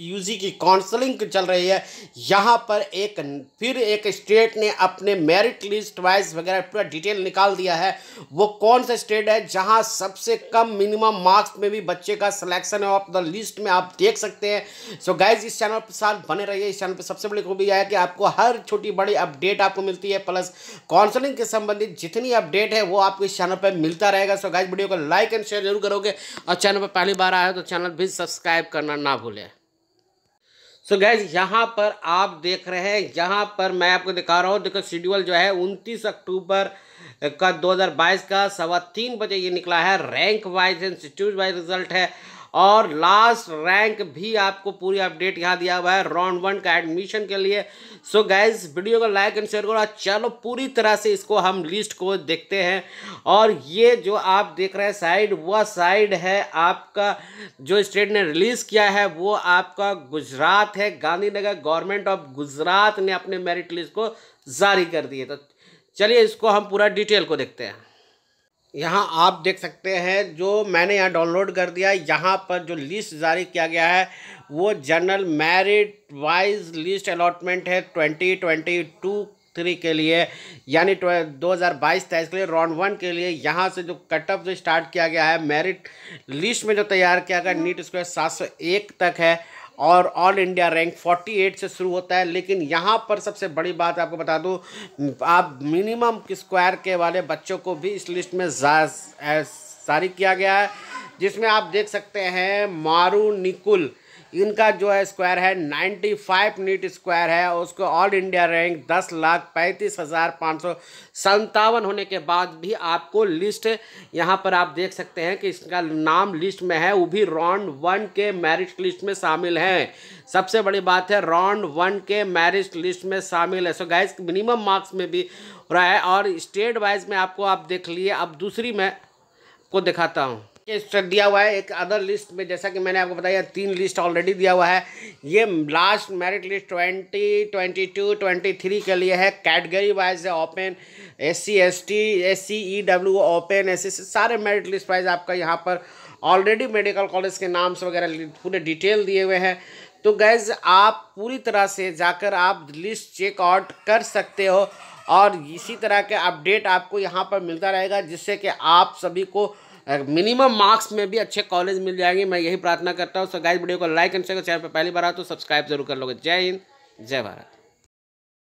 UG की counselling चल रही है यहाँ पर एक फिर एक स्टेट ने अपने मेरिट लिस्ट वाइज वगैरह पूरा डिटेल निकाल दिया है वो कौन सा स्टेट है जहाँ सबसे कम मिनिमम मार्क्स में भी बच्चे का सिलेक्शन ऑफ द लिस्ट में आप देख सकते हैं सो so गाइज इस चैनल पर साथ बने रहिए इस चैनल पर सबसे बड़ी खूबी है कि आपको हर छोटी बड़ी अपडेट आपको मिलती है प्लस काउंसलिंग के संबंधित जितनी अपडेट है वो आपको इस चैनल पर मिलता रहेगा सो गाइज वीडियो को लाइक एंड शेयर जरूर करोगे और चैनल पर पहली बार आया तो चैनल भी सब्सक्राइब करना ना भूलें सो गैज यहाँ पर आप देख रहे हैं यहाँ पर मैं आपको दिखा रहा हूँ देखो शेड्यूल जो है उनतीस अक्टूबर का 2022 का सवा तीन बजे ये निकला है rank wise and institute wise result है और लास्ट रैंक भी आपको पूरी अपडेट यहाँ दिया हुआ है राउंड वन का एडमिशन के लिए सो so गाइज वीडियो को लाइक एंड शेयर करो चलो पूरी तरह से इसको हम लिस्ट को देखते हैं और ये जो आप देख रहे हैं साइड वह साइड है आपका जो स्टेट ने रिलीज़ किया है वो आपका गुजरात है गांधीनगर गवर्नमेंट ऑफ गुजरात ने अपने मेरिट लिस्ट को जारी कर दिए तो चलिए इसको हम पूरा डिटेल को देखते हैं यहाँ आप देख सकते हैं जो मैंने यहाँ डाउनलोड कर दिया यहाँ पर जो लिस्ट जारी किया गया है वो general merit wise list allotment है ट्वेंटी ट्वेंटी टू थ्री के लिए यानी दो हज़ार बाईस तेईस के लिए राउंड वन के लिए यहाँ से जो कट ऑफ जो स्टार्ट किया गया है मेरिट लिस्ट में जो तैयार किया गया नीट स्क्वायर सात सौ एक तक है और ऑल इंडिया रैंक 48 से शुरू होता है लेकिन यहाँ पर सबसे बड़ी बात आपको बता दूँ आप मिनिमम स्क्वायर के वाले बच्चों को भी इस लिस्ट में जारी किया गया है जिसमें आप देख सकते हैं मारू निकुल इनका जो है स्क्वायर है नाइन्टी फाइव नीट स्क्वायर है उसको ऑल इंडिया रैंक दस लाख पैंतीस हज़ार पाँच सौ संतावन होने के बाद भी आपको लिस्ट यहाँ पर आप देख सकते हैं कि इसका नाम लिस्ट में है वो भी राउंड वन के मैरिट लिस्ट में शामिल हैं सबसे बड़ी बात है राउंड वन के मैरिट लिस्ट में शामिल है सो गाइज मिनिमम मार्क्स में भी रहा है और स्टेट वाइज में आपको आप देख लिए अब दूसरी मैं को दिखाता हूँ दिया हुआ है एक अदर लिस्ट में जैसा कि मैंने आपको बताया तीन लिस्ट ऑलरेडी दिया हुआ है ये last merit list twenty twenty two twenty three के लिए है कैटेगरी वाइज है open S C S T S C E W open S S सारे मेरिट लिस्ट वाइज आपका यहाँ पर ऑलरेडी मेडिकल कॉलेज के नाम्स वगैरह पूरे डिटेल दिए हुए हैं तो गैज़ आप पूरी तरह से जाकर आप लिस्ट चेकआउट कर सकते हो और इसी तरह के अपडेट आपको यहाँ पर मिलता रहेगा जिससे कि आप सभी को मिनिमम मार्क्स में भी अच्छे कॉलेज मिल जाएंगे मैं यही प्रार्थना करता हूँ सो गाइस वीडियो को लाइक एंड शेयर चैनल पर पहली बार आओ तो सब्सक्राइब जरूर कर लोगे जय हिंद जय भारत